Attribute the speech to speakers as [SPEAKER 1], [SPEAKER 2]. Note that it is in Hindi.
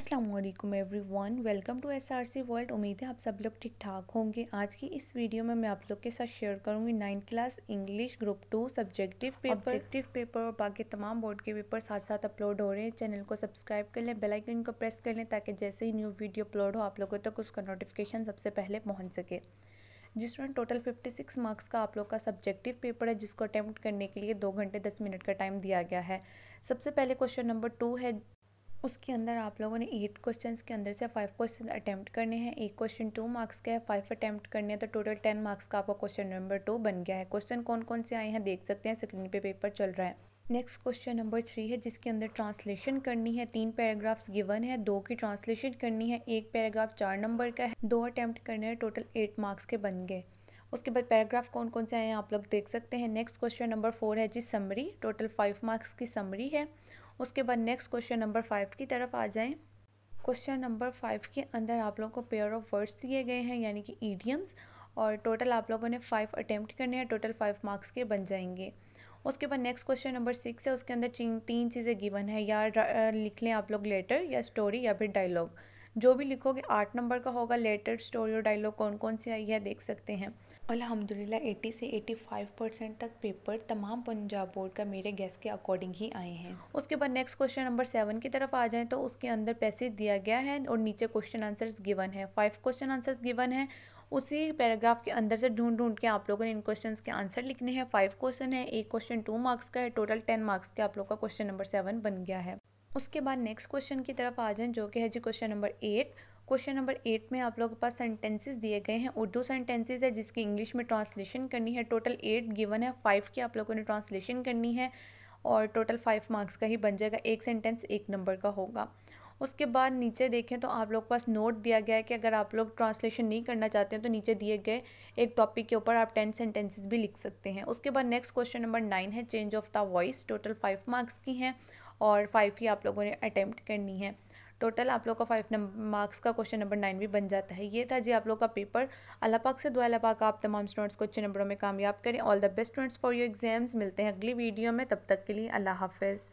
[SPEAKER 1] Aslam everyone welcome to S R C world उम्मीद है आप सब लोग ठीक ठाक होंगे आज की इस वीडियो में मैं आप लोग के साथ शेयर करूंगी ninth class English group two subjective paper objective paper और बाकी तमाम बोर्ड के पेपर साथ साथ अपलोड हो रहे हैं चैनल को सब्सक्राइब कर लें बेल आइकन को प्रेस कर लें ताकि जैसे ही न्यू वीडियो अपलोड हो आप लोगों तक तो उसका नोटिफिकेशन सबसे पहले पहुँच सके जिस जिसमें टोटल फिफ्टी सिक्स मार्क्स का आप लोग का सब्जेक्टिव पेपर है जिसको अटैम्प्ट करने के लिए दो घंटे दस मिनट का टाइम दिया गया है सबसे पहले क्वेश्चन नंबर टू है उसके अंदर आप लोगों ने एट क्वेश्चन के अंदर से फाइव क्वेश्चन अटैम्प्ट करने हैं एक क्वेश्चन टू मार्क्स का है फाइव अटैम्प्ट करने हैं तो टोटल टेन मार्क्स का आपका क्वेश्चन नंबर टू बन गया है क्वेश्चन कौन कौन से आए हैं देख सकते हैं स्क्रीन पे पेपर चल रहा है नेक्स्ट क्वेश्चन नंबर थ्री है जिसके अंदर ट्रांसलेशन करनी है तीन पैराग्राफ्स गिवन है दो की ट्रांसलेशन करनी है एक पैराग्राफ चार नंबर का है दो अटैम्प्ट करने हैं टोटल एट मार्क्स के बन गए उसके बाद पैराग्राफ कौन कौन से आए हैं आप लोग देख सकते हैं नेक्स्ट क्वेश्चन नंबर फोर है जी समरी टोटल फाइव मार्क्स की समरी है उसके बाद नेक्स्ट क्वेश्चन नंबर फाइव की तरफ आ जाएं क्वेश्चन नंबर फाइव के अंदर आप लोगों को पेयर ऑफ वर्ड्स दिए गए हैं यानी कि ईडियम्स और टोटल आप लोगों ने फाइव अटैम्प्ट करने हैं टोटल फाइव मार्क्स के बन जाएंगे उसके बाद नेक्स्ट क्वेश्चन नंबर सिक्स है उसके अंदर तीन चीज़ें गिवन है या लिख लें आप लोग लेटर या स्टोरी या फिर डायलॉग जो भी लिखोगे आठ नंबर का होगा लेटर स्टोरी और डायलॉग कौन कौन से आई है देख सकते हैं अलहमदिल्ला 80 से 85 परसेंट तक पेपर तमाम पंजाब बोर्ड का मेरे गैस के अकॉर्डिंग ही आए हैं उसके बाद नेक्स्ट क्वेश्चन नंबर सेवन की तरफ आ जाए तो उसके अंदर पैसे दिया गया है और नीचे क्वेश्चन आंसर्स गिवन है फाइव क्वेश्चन आंसर्स गिवन है उसी पैराग्राफ के अंदर से ढूंढ ढूंढ के आप लोगों ने इन क्वेश्चन के आंसर लिखने हैं फाइव क्वेश्चन है एक क्वेश्चन टू मार्क्स का है टोटल टेन मार्क्स के आप लोग का क्वेश्चन नंबर सेवन बन गया है उसके बाद नेक्स्ट क्वेश्चन की तरफ आ जाएं जो कि है जी question number eight question number eight में आप लोगों के पास सेंटेंसेस दिए गए हैं उर्दू सेंटेंसेस है जिसकी इंग्लिश में ट्रांसलेशन करनी है टोटल एट गिवन है फाइव की आप लोगों ने ट्रांसलेशन करनी है और टोटल फाइव मार्क्स का ही बन जाएगा एक सेंटेंस एक नंबर का होगा उसके बाद नीचे देखें तो आप लोग के पास नोट दिया गया है कि अगर आप लोग ट्रांसलेशन नहीं करना चाहते हैं तो नीचे दिए गए एक टॉपिक के ऊपर आप टेन सेंटेंसेस भी लिख सकते हैं उसके बाद नेक्स्ट क्वेश्चन नंबर नाइन है change of the voice total five marks की हैं और फाइव ही आप लोगों ने अटैम्प्ट करनी है टोटल आप लोग का फाइव नंबर मार्क्स का क्वेश्चन नंबर नाइन भी बन जाता है ये था जी आप लोग का पेपर अल्लाह पाक से दुआ पाक आप तमाम स्टूडेंट्स को अच्छे नंबरों में कामयाब करें all the best students for your exams मिलते हैं अगली वीडियो में तब तक के लिए अल्लाह हाफिज़